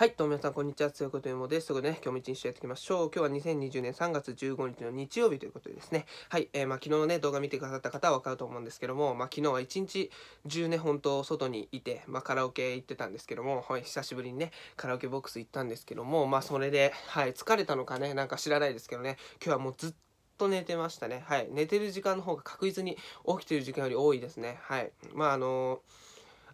はい、どうも皆さん、こんにちは。つよことゆもです。ということで、ね、今日も一日やっていきましょう。今日は2020年3月15日の日曜日ということでですね。はい、えー、まあ、昨日ね、動画見てくださった方はわかると思うんですけども、まあ、昨日は一日中ね、本当外にいて、まあ、カラオケ行ってたんですけども、はい、久しぶりにね、カラオケボックス行ったんですけども、まあ、それで、はい、疲れたのかね、なんか知らないですけどね、今日はもうずっと寝てましたね。はい、寝てる時間の方が確実に起きてる時間より多いですね。はい、まあ、あのー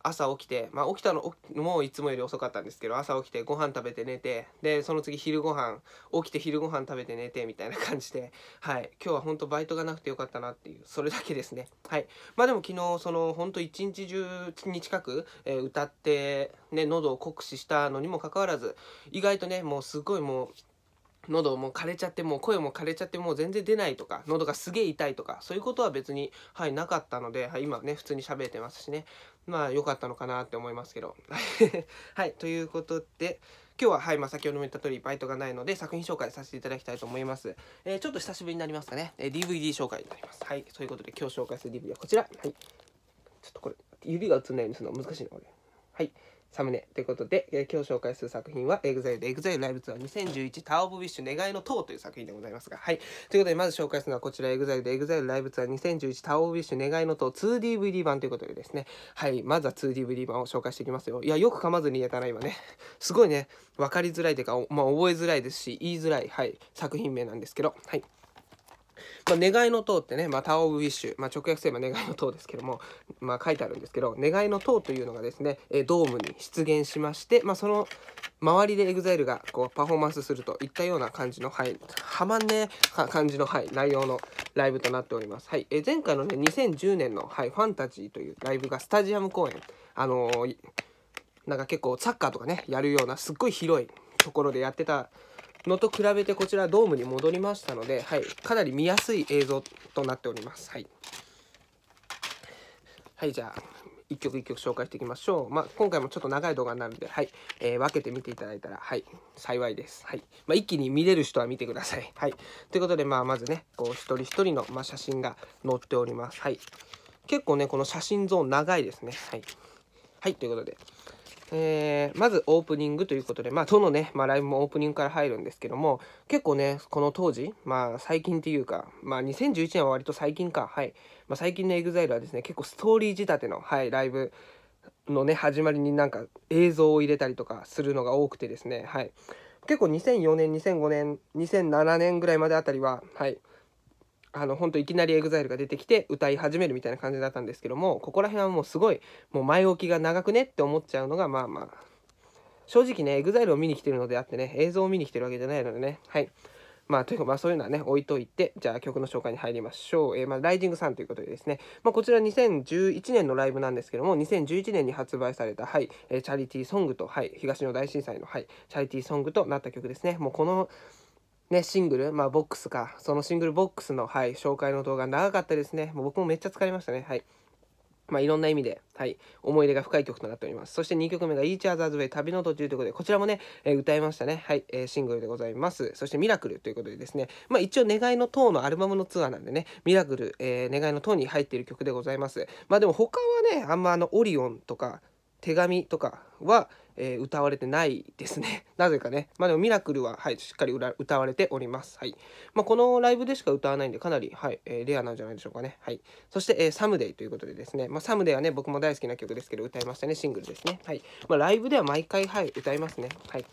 朝起きて、まあ、起きたのもいつもより遅かったんですけど朝起きてご飯食べて寝てでその次昼ご飯起きて昼ご飯食べて寝てみたいな感じではい今日は本当バイトがなくてよかったなっていうそれだけですねはいまあでも昨日その本当一日中に近く、えー、歌ってね喉を酷使したのにもかかわらず意外とねもうすごいもう喉も枯れちゃってもう声も枯れちゃってもう全然出ないとか喉がすげえ痛いとかそういうことは別にはいなかったので、はい、今ね普通に喋ってますしねまあ良かったのかなって思いますけど はいということで今日ははい、まあ、先ほども言った通りバイトがないので作品紹介させていただきたいと思います、えー、ちょっと久しぶりになりますかね、えー、DVD 紹介になりますはいということで今日紹介する DVD はこちらはいちょっとこれ指が映んないようにするの難しいなこれはいサムネということで、えー、今日紹介する作品は EXILE で EXILE ライブツアー2011ターボウィッシュ願いの塔という作品でございますが、はい。ということで、まず紹介するのはこちら EXILE で EXILE ライブツアー2011ターボウィッシュ願いの塔 2DVD 版ということでですね、はい。まずは 2DVD 版を紹介していきますよ。いや、よく噛まずに言えたな、今ね。すごいね、わかりづらいというか、まあ、覚えづらいですし、言いづらい、はい、作品名なんですけど、はい。まあ、願いの塔ってね、まあ、タオブウィッシュ、まあ、直訳すれば願いの塔ですけども、まあ、書いてあるんですけど、願いの塔というのがですね、えドームに出現しまして、まあ、その周りで EXILE がこうパフォーマンスするといったような感じの、はい、はまんね感じの、はい、内容のライブとなっております。はい、え前回のね、2010年の、はい、ファンタジーというライブがスタジアム公演、あのー、なんか結構サッカーとかね、やるようなすっごい広いところでやってたのと比べてこちらドームに戻りましたので、はい、かなり見やすい映像となっております。はい、はい、じゃあ一曲一曲紹介していきましょう。まあ、今回もちょっと長い動画になるんで、はい、えー、分けて見ていただいたら、はい、幸いです。はい。まあ、一気に見れる人は見てください。はい。ということで、まあ、まずね、こう、一人一人の、まあ、写真が載っております。はい。結構ね、この写真ゾーン長いですね。はい。はい、ということで、えー、まずオープニングということで、まあ、どのね、まあ、ライブもオープニングから入るんですけども、結構ね、この当時、まあ、最近っていうか、まあ、2011年は割と最近か、はい。まあ、最近の EXILE はですね、結構ストーリー仕立ての、はい、ライブのね、始まりになんか映像を入れたりとかするのが多くてですね、はい。結構2004年、2005年、2007年ぐらいまであたりは、はい。あの本当いきなり EXILE が出てきて歌い始めるみたいな感じだったんですけどもここら辺はもうすごいもう前置きが長くねって思っちゃうのがまあまあ正直ね EXILE を見に来てるのであってね映像を見に来てるわけじゃないのでねはいまあ、というか、まあ、そういうのはね、置いといて、じゃあ曲の紹介に入りましょう。えー、まあ、ライジングさんということでですね、まあ、こちら2011年のライブなんですけども、2011年に発売された、はい、えチャリティーソングと、はい、東の大震災の、はい、チャリティーソングとなった曲ですね。もうこの、ね、シングル、まあ、ボックスか、そのシングルボックスの、はい、紹介の動画長かったですね。もう僕もめっちゃ疲れましたね。はい。まあ、いろんな意味で、はい、思い出が深い曲となっております。そして2曲目が Each Other's Way 旅の途中ということで、こちらもね、えー、歌いましたね。はい、えー、シングルでございます。そしてミラクルということでですね、まあ一応願いの塔のアルバムのツアーなんでね、ミラクル、えー、願いの塔に入っている曲でございます。まあでも他はね、あんまあの、オリオンとか、手紙とかは、えー、歌われてないですね。なぜかね。まあでもミラクルは、はい、しっかり歌われております。はい。まあ、このライブでしか歌わないんで、かなり、はい、えー、レアなんじゃないでしょうかね。はい。そして、えー、サムデイということでですね。まあ、サムデイはね、僕も大好きな曲ですけど、歌いましたね。シングルですね。はい。まあ、ライブでは毎回、はい、歌いますね。はい。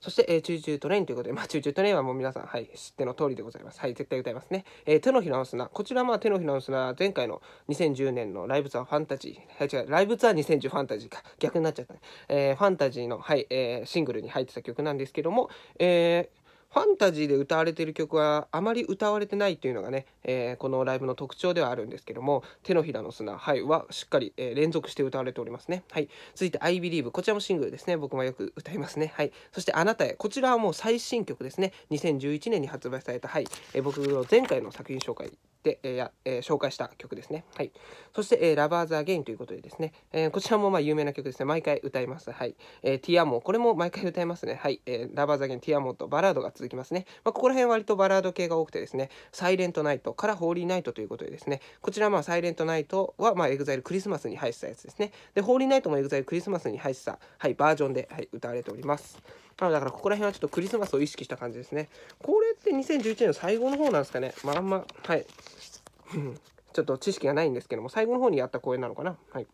そして、えー、チューチュートレインということで、まあ、チューチュートレインはもう皆さん、はい、知っての通りでございます。はい、絶対歌いますね。えー、手のひらの砂。こちら、まあ、手のひらの砂、前回の2010年のライブツアーファンタジー、はい、違う、ライブツアー2010ファンタジーか、逆になっちゃったね。えー、ファンタジーの、はい、えー、シングルに入ってた曲なんですけども、えー、ファンタジーで歌われている曲はあまり歌われてないというのがね、えー、このライブの特徴ではあるんですけども「手のひらの砂」はい、はしっかり、えー、連続して歌われておりますね、はい、続いて「IBELIEVE」こちらもシングルですね僕もよく歌いますね、はい、そして「あなたへ」こちらはもう最新曲ですね2011年に発売された、はいえー、僕の前回の作品紹介で、えやえ紹介した曲ですね。はい、そして、えー、l ー v e r s a ということでですね、えこちらもま有名な曲ですね。毎回歌います。はい。えー、ティア m これも毎回歌いますね。はい。えー、ラバーズアゲイン、ティアモとバラードが続きますね。まあ、ここら辺割とバラード系が多くてですね、サイレントナイトからホーリーナイトということでですね、こちらまあサイレントナイトはま EXILE クリスマスに入ったやつですね。で、ホーリーナイトも EXILE クリスマスに入ってた、はい、バージョンで、はい、歌われております。まあだからここら辺はちょっとクリスマスを意識した感じですねこれって2011年の最後の方なんですかねまああんまはいちょっと知識がないんですけども最後の方にやった公演なのかなはい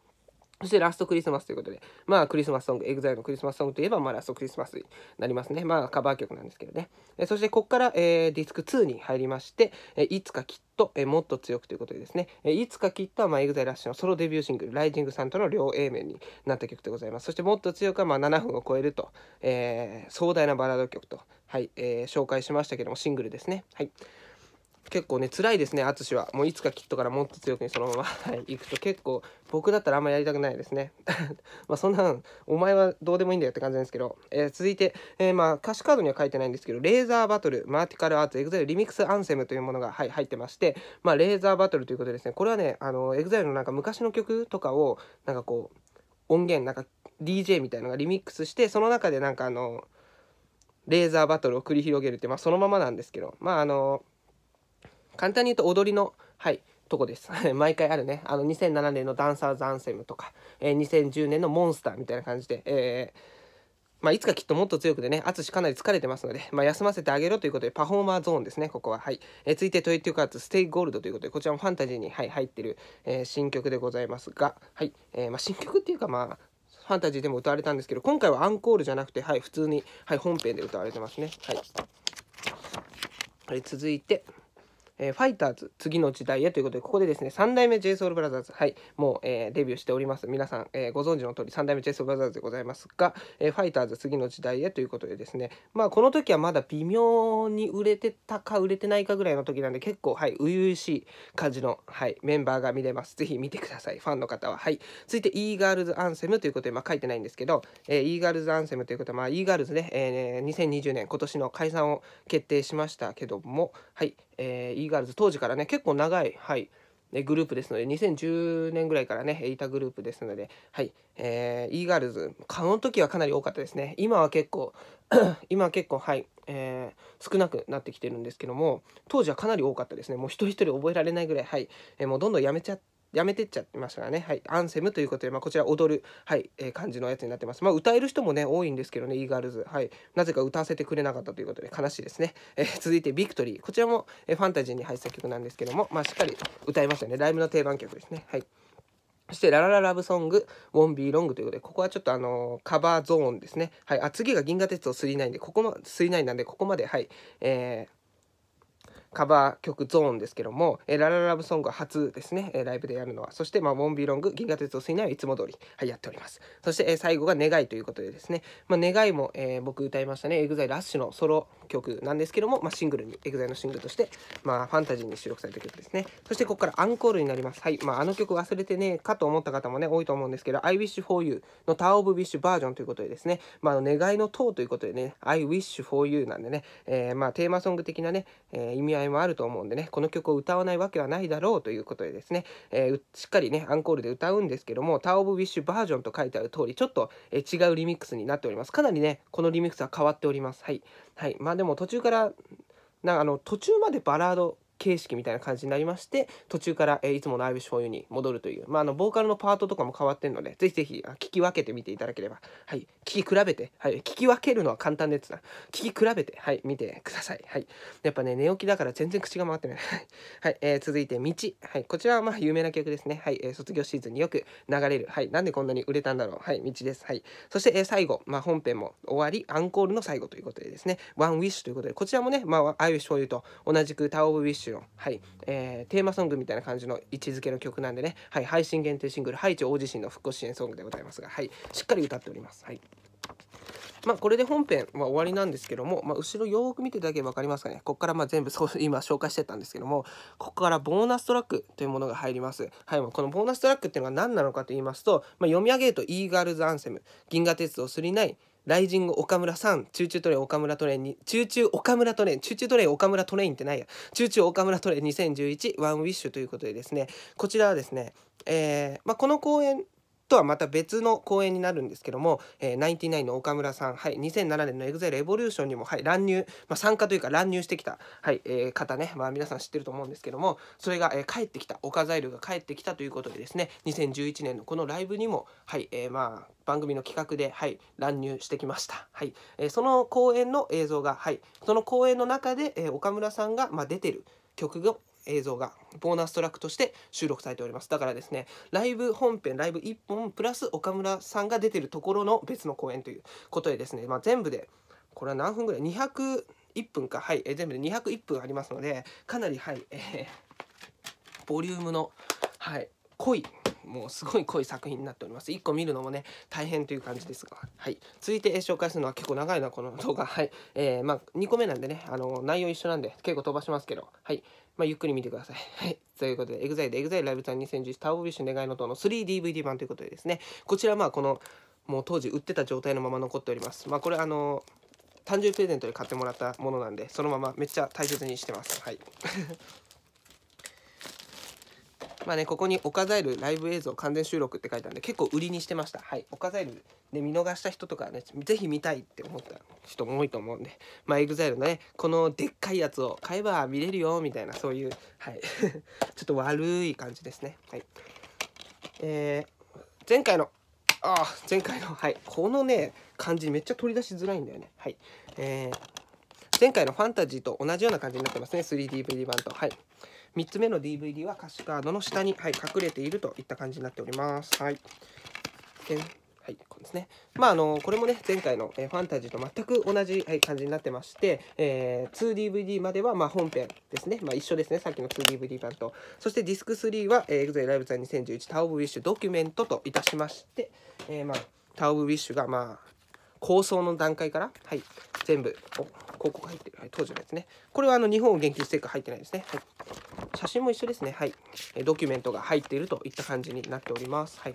そしてラストクリスマスということで、まあクリスマスソング、EXILE のクリスマスソングといえば、まあラストクリスマスになりますね。まあカバー曲なんですけどね。えそしてここから、えー、ディスク2に入りまして、えいつかきっと、えもっと強くということでですね、えいつかきっとは、まあ、EXILE ラッシュのソロデビューシングル、ライジングさんとの両 A 面になった曲でございます。そしてもっと強くは、まあ7分を超えると、えー、壮大なバラード曲と、はい、えー、紹介しましたけども、シングルですね。はい。結構ね辛いですね淳はもういつかきっとからもっと強くにそのまま、はい、行くと結構僕だったらあんまやりたくないですね まあそんなんお前はどうでもいいんだよって感じなんですけど、えー、続いて、えー、まあ歌詞カードには書いてないんですけどレーザーバトルマーティカルアーツエグザイルリミックスアンセムというものが、はい、入ってましてまあレーザーバトルということですねこれはねあのエグザイルのなんか昔の曲とかをなんかこう音源なんか DJ みたいのがリミックスしてその中でなんかあのレーザーバトルを繰り広げるってまあそのままなんですけどまああのー簡単に言うと踊りの、はい、とこです。毎回あるね。あの、2007年のダンサーズアンセムとか、えー、2010年のモンスターみたいな感じで、えー、まあ、いつかきっともっと強くでね、淳かなり疲れてますので、まあ、休ませてあげろということで、パフォーマーゾーンですね、ここは。はい。えー、続いて、トイティカーツ、ステイゴールドということで、こちらもファンタジーに、はい、入ってる、えー、新曲でございますが、はい。えー、まあ、新曲っていうか、まあ、ファンタジーでも歌われたんですけど、今回はアンコールじゃなくて、はい、普通に、はい、本編で歌われてますね。はい。続いて、えー、ファイターズ、次の時代へということで、ここでですね、3代目 JSOULBROTHERS、はい、もう、えー、デビューしております。皆さん、えー、ご存知の通り、3代目 JSOULBROTHERS でございますが、えファイターズ、次の時代へということでですね、まあ、この時はまだ微妙に売れてたか売れてないかぐらいの時なんで、結構、はい、初々しい感じの、はい、メンバーが見れます。ぜひ見てください、ファンの方は。はい、続いて、e-girls アンセムということで、まあ、書いてないんですけど、え e-girls アンセムということで、まあ、e-girls ね、えー、2020年、今年の解散を決定しましたけども、はい、えー、イーガールズ当時からね結構長い、はいえグループですので2010年ぐらいからねいたグループですので、はいえー、イーガールズ可の時はかなり多かったですね今は結構 今は結構はい、えー、少なくなってきてるんですけども当時はかなり多かったですねもう一人一人覚えられないぐらいはい、えー、もうどんどんやめちゃってやめてっちゃってましたがね、はい、アンセムということで、まあ、こちら踊る、はいえー、感じのやつになってます。まあ、歌える人もね、多いんですけどね、e-girls。はい、なぜか歌わせてくれなかったということで、悲しいですね。えー、続いて、ビクトリー。こちらも、えー、ファンタジーに入った曲なんですけども、まあ、しっかり歌いましたね。ライブの定番曲ですね。はい。そして、ララララブソング、ウォンビーロングということで、ここはちょっとあのー、カバーゾーンですね。はい。あ、次が銀河鉄道な9んで、ここも、999なんで、ここまで、はい。えー、カバー曲ゾーンですけども、えー、ラララブソングは初ですね、えー、ライブでやるのは。そして、まあ、ウォンビロング、銀河鉄道水内はいつも通り、はい、やっております。そして、えー、最後が願いということでですね、まあ、願いも、えー、僕歌いましたね、EXILE ラッシュのソロ曲なんですけども、まあ、シングルに、EXILE のシングルとして、まあ、ファンタジーに収録された曲ですね。そして、ここからアンコールになります。はい、まあ、あの曲忘れてね、かと思った方もね、多いと思うんですけど、I wish for you のターオブビッシュバージョンということでですね、まあ、願いの塔ということでね、I wish for you なんでね、えー、まあ、テーマソング的なね、えー、意味意合いもあると思うんでねこの曲を歌わないわけはないだろうということでですね、えー、しっかりねアンコールで歌うんですけども「ター・オブ・ウィッシュバージョン」と書いてある通りちょっと、えー、違うリミックスになっておりますかなりねこのリミックスは変わっておりますはい、はい、まあでも途中からなあの途中までバラード形式みたいな感じになりまして途中から、えいつもの「愛し醤油に戻るという、まあ、あのボーカルのパートとかも変わってるのでぜひぜひ聞き分けてみていただければ、はい、聞き比べて、はい、聞き分けるのは簡単ですな聞き比べて、はい、見てください、はい、やっぱね寝起きだから全然口が回ってない、はい、えー、続いて「道」はい、こちらはまあ有名な曲ですね、はいえー、卒業シーズンによく流れる、はい、なんでこんなに売れたんだろう、はい、道です、はい、そして、えー、最後、まあ、本編も終わりアンコールの最後ということでですね「ワンウィッシュということでこちらもね「まあ、愛し醤油と同じく「タオブウィッシュしよう。はい。えー、テーマソングみたいな感じの位置づけの曲なんでね、はい。配信限定シングル、ハイチ大地震の復興支援ソングでございますが、はい。しっかり歌っております。はい。まあ、これで本編は終わりなんですけども、まあ、後ろよーく見ていただければ分かりますかね。ここからまあ全部そう今紹介してたんですけども、ここからボーナストラックというものが入ります。はい、このボーナストラックっていうのが何なのかと言いますと、まあ、読み上げると e ガールズアンセム、銀河鉄道999、ライジング岡村さん、中中トレ岡村トレインに、中中岡村トレイン、中中トレイ岡村トレインってないや、中中岡村トレイン2011、ワンウィッシュということでですね、こちらはですね、えー、まあ、この公演とはまた別の公演になるんですけども、えー、ナインティナインの岡村さん、はい、2007年のエグゼルエボリューションにも、はい、乱入、まあ、参加というか乱入してきた、はいえー、方ね、まあ、皆さん知ってると思うんですけども、それが、えー、帰ってきた、岡材料が帰ってきたということでですね、2011年のこのライブにも、はい、えー、まあ、番組の企画で、はい、乱入してきました。はい、えー、その公演の映像が、はい、その公演の中で、えー、岡村さんが、まあ、出てる曲が映像がボーナストラックとして収録されておりますだからですねライブ本編ライブ1本プラス岡村さんが出てるところの別の公演ということでですね、まあ、全部でこれは何分ぐらい201分かはい、え全部で201分ありますのでかなりはい、えー、ボリュームの、はい、濃いもうすごい濃い作品になっております1個見るのもね大変という感じですが、はい、続いて紹介するのは結構長いなこの動画 はい、えー、まあ、2個目なんでねあの内容一緒なんで結構飛ばしますけどはいまあ、ゆっくり見てください。はい。ということで、EXILE で EXILE ライブ版2011ターボビッシュ願いの塔の 3DVD 版ということでですね、こちらまあこの、もう当時売ってた状態のまま残っております。まあこれあの、誕生日プレゼントで買ってもらったものなんで、そのままめっちゃ大切にしてます。はい。まあね、ここに「オカザイルライブ映像完全収録」って書いてあるんで結構売りにしてました。はい、オカザイルで見逃した人とかね是非見たいって思った人も多いと思うんで、まあ、EXILE のねこのでっかいやつを買えば見れるよみたいなそういう、はい、ちょっと悪い感じですね。はいえー、前回のあ前回の、はい、このね感じめっちゃ取り出しづらいんだよね。はいえー、前回のファンタジーと同じような感じになってますね 3DVD 版と。はい3つ目の DVD は歌詞カードの下に、はい、隠れているといった感じになっております。はい。はい、こうですね。まあ、あの、これもね、前回の、えファンタジーと全く同じ、はい、感じになってまして、えー、2DVD までは、まあ、本編ですね。まあ、一緒ですね。さっきの 2DVD 版と。そしてディスク3は、えー、i グゼライブザ2011タオブウィッシュドキュメントといたしまして、えー、まあ、タオブウィッシュが、まあ、構想の段階から、はい、全部、お広告入ってる、はい、当時のやつね。これはあの日本を言及ステッカー入ってないですね。はい、写真も一緒ですね、はいえ。ドキュメントが入っているといった感じになっております。はい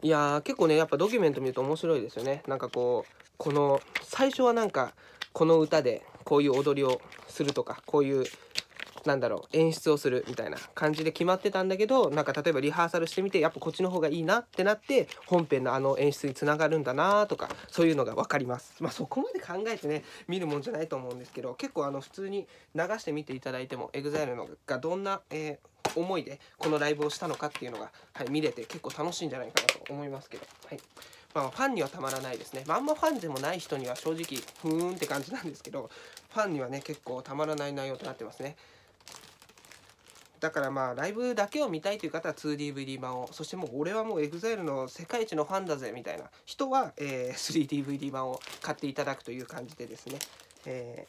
いや結構ねやっぱドキュメント見ると面白いですよねなんかこうこの最初はなんかこの歌でこういう踊りをするとかこういうなんだろう演出をするみたいな感じで決まってたんだけどなんか例えばリハーサルしてみてやっぱこっちの方がいいなってなって本編のあの演出につながるんだなとかそういうのが分かります。まあ、そこまで考えてね見るもんじゃないと思うんですけど結構あの普通に流してみていただいても EXILE のがどんな、えー、思いでこのライブをしたのかっていうのが、はい、見れて結構楽しいんじゃないかなと思いますけど。はいまあ、ファンにはたまらないですね、まあ、あんまファンでもない人には正直ふーんって感じなんですけどファンにはね結構たまらない内容となってますね。だからまあライブだけを見たいという方は 2DVD 版をそしてもう俺はもう EXILE の世界一のファンだぜみたいな人は、えー、3DVD 版を買っていただくという感じでですね、え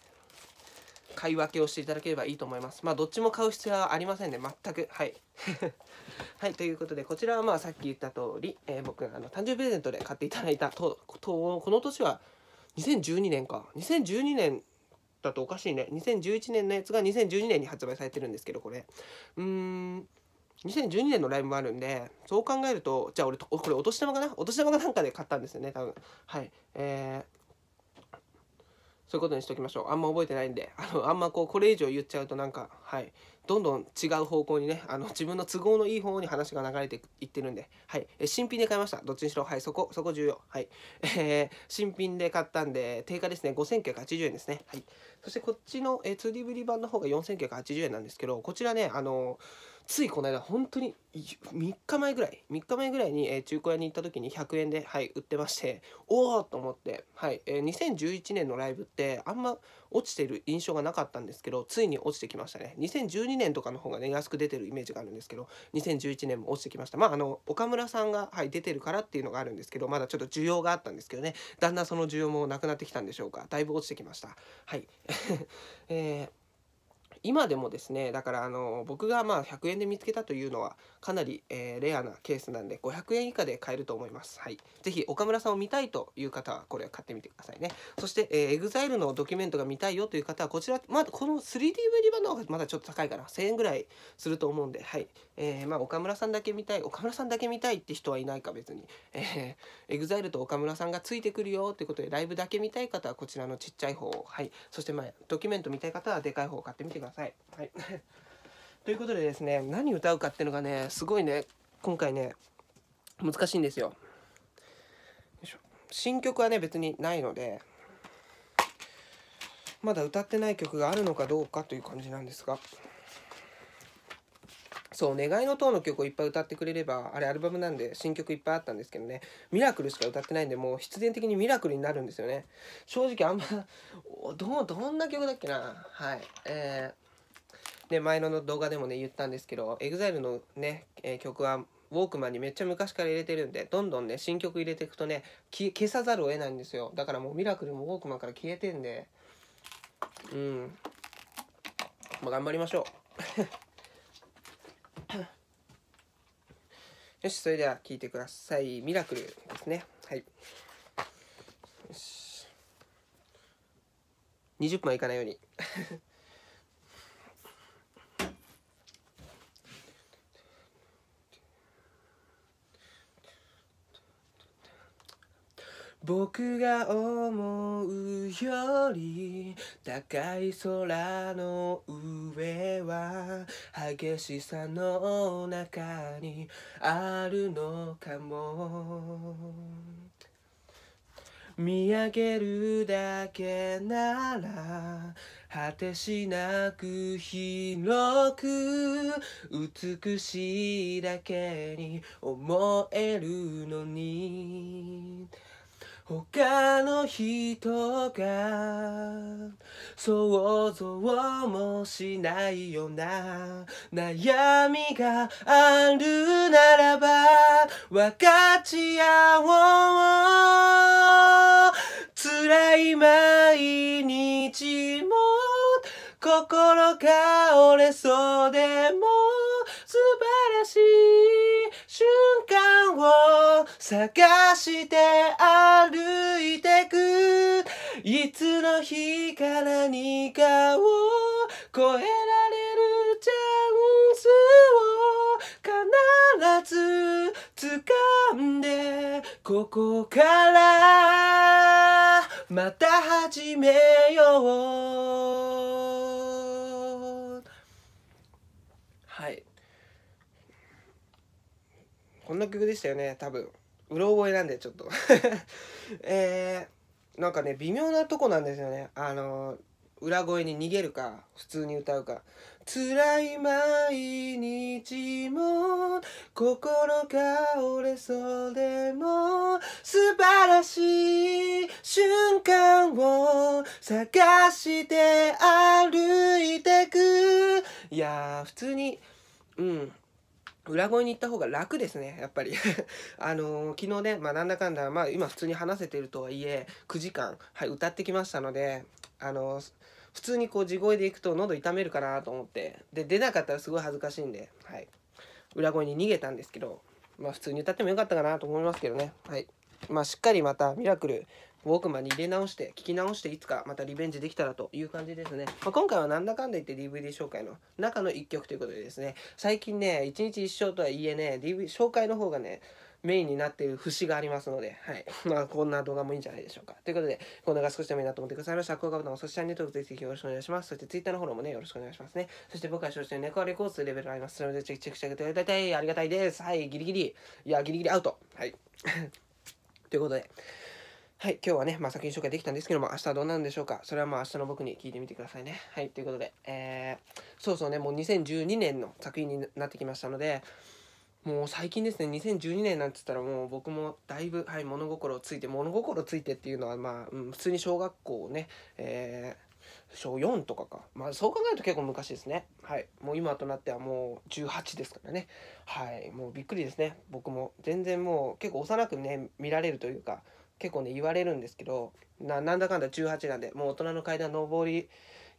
ー、買い分けをしていただければいいと思います。まあどっちも買う必要はありませんね全くはい はいということでこちらはまあさっき言った通り、えー、僕あの誕生日プレゼントで買っていただいたととこの年は2012年か2012年だとおかしいね2011年のやつが2012年に発売されてるんですけどこれうーん2012年のライブもあるんでそう考えるとじゃあ俺これお年玉かなお年玉かなんかで買ったんですよね多分はいえーそういうことにしときましょう。あんま覚えてないんで、あの、あんまこう、これ以上言っちゃうとなんか、はい、どんどん違う方向にね、あの、自分の都合のいい方に話が流れていってるんで、はい、え新品で買いました。どっちにしろ、はい、そこ、そこ重要。はい、えー、新品で買ったんで、定価ですね、5980円ですね。はい。そしてこっちの、えー、2D ブリ版の方が4980円なんですけど、こちらね、あのーついこの間本当に3日前ぐらい3日前ぐらいに、え中古屋に行った時に100円で、はい、売ってましておおと思って、はいえ2011年のライブってあんま落ちてる印象がなかったんですけどついに落ちてきましたね2012年とかの方がね安く出てるイメージがあるんですけど2011年も落ちてきましたまああの岡村さんが、はい、出てるからっていうのがあるんですけどまだちょっと需要があったんですけどねだんだんその需要もなくなってきたんでしょうかだいぶ落ちてきましたはい えー今でもですねだからあの僕がまあ100円で見つけたというのはかなり、えー、レアなケースなんで500円以下で買えると思います。はい、ぜひ岡村さんを見たいという方はこれを買ってみてくださいね。そして、えー、EXILE のドキュメントが見たいよという方はこちら、まあ、この 3D ウェリ版の方がまだちょっと高いかな1000円ぐらいすると思うんで、はいえー、まあ、岡村さんだけ見たい岡村さんだけ見たいって人はいないか別に、えー、EXILE と岡村さんがついてくるよということでライブだけ見たい方はこちらのちっちゃい方を、はい、そして、まあ、ドキュメント見たい方はでかい方を買ってみてください。ださい。はい、ということでですね何歌うかっていうのがねすごいね今回ね難しいんですよ。新曲はね別にないのでまだ歌ってない曲があるのかどうかという感じなんですがそう「願いの塔」の曲をいっぱい歌ってくれればあれアルバムなんで新曲いっぱいあったんですけどね「ミラクル」しか歌ってないんでもう必然的にミラクルになるんですよね正直あんまどどんな曲だっけなはいえね前の動画でもね言ったんですけど EXILE のね、えー、曲はウォークマンにめっちゃ昔から入れてるんでどんどんね新曲入れていくとね消さざるを得ないんですよだからもうミラクルもウォークマンから消えてんでうんまあ頑張りましょう よしそれでは聴いてくださいミラクルですねはい20分はいかないように僕が思うより高い空の上は激しさの中にあるのかも見上げるだけなら果てしなく広く美しいだけに思えるのに他の人が想像もしないような悩みがあるならば分かち合おう辛い毎日も心が折れそうでも素晴らしい瞬間を探して歩いてくいつの日から何かを超えられるチャンスを必ず掴んでここからまた始めようこんな曲でしたよね多分うろ覚えなんでちょっと えー、なんかね微妙なとこなんですよねあの裏声に逃げるか普通に歌うか辛い毎日も心が折れそうでも素晴らしい瞬間を探して歩いてくいや普通にうん裏声に行った方が楽ですね、やっぱり。あのー、昨日ね、まあ、なんだかんだ、まあ、今普通に話せてるとはいえ、9時間、はい、歌ってきましたので、あのー、普通にこう地声で行くと喉痛めるかなと思って、で、出なかったらすごい恥ずかしいんで、はい。裏声に逃げたんですけど、まあ、普通に歌ってもよかったかなと思いますけどね。はい。まあ、しっかりまたミラクルウォークマンに入れ直して、聞き直して、いつかまたリベンジできたらという感じですね。まあ、今回はなんだかんだ言って DVD 紹介の中の一曲ということでですね、最近ね、一日一生とはいえね、DV、紹介の方がね、メインになっている節がありますので、はい。まあ、こんな動画もいいんじゃないでしょうか。ということで、こんなが少しでもいいなと思ってくださいました高評価ボタン、そしてチャンネル登録ぜひぜひよろしくお願いします。そして Twitter のフォローもね、よろしくお願いしますね。そして僕は正直ネコアレコースレベルがあります。れで、チェックチェックしていただいてありがたいです。はい、ギリギリ。いや、ギリギリアウト。はい。ということで。はい、今日はね、まあ、作品紹介できたんですけども、明日はどうなるんでしょうか。それはまあ明日の僕に聞いてみてくださいね。はい、ということで、えー、そうそうね、もう2012年の作品になってきましたので、もう最近ですね、2012年なんて言ったらもう僕もだいぶ、はい、物心ついて、物心ついてっていうのは、まあ、うん、普通に小学校ね、えー、小4とかか。まあ、そう考えると結構昔ですね。はい。もう今となってはもう18ですからね。はい。もうびっくりですね。僕も。全然もう結構幼くね、見られるというか、結構ね言われるんですけどななんだかんだ18なんでもう大人の階段上り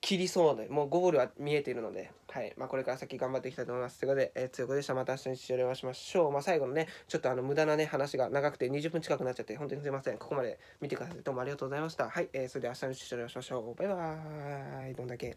切りそうでもうゴールは見えているので、はいまあ、これから先頑張っていきたいと思いますということで、えー、強くでしたまた明日に会いしましょう、まあ、最後のねちょっとあの無駄なね話が長くて20分近くなっちゃって本当にすいませんここまで見てくださってどうもありがとうございましたはい、えー、それでは明日に会いしましょうバイバーイどんだけ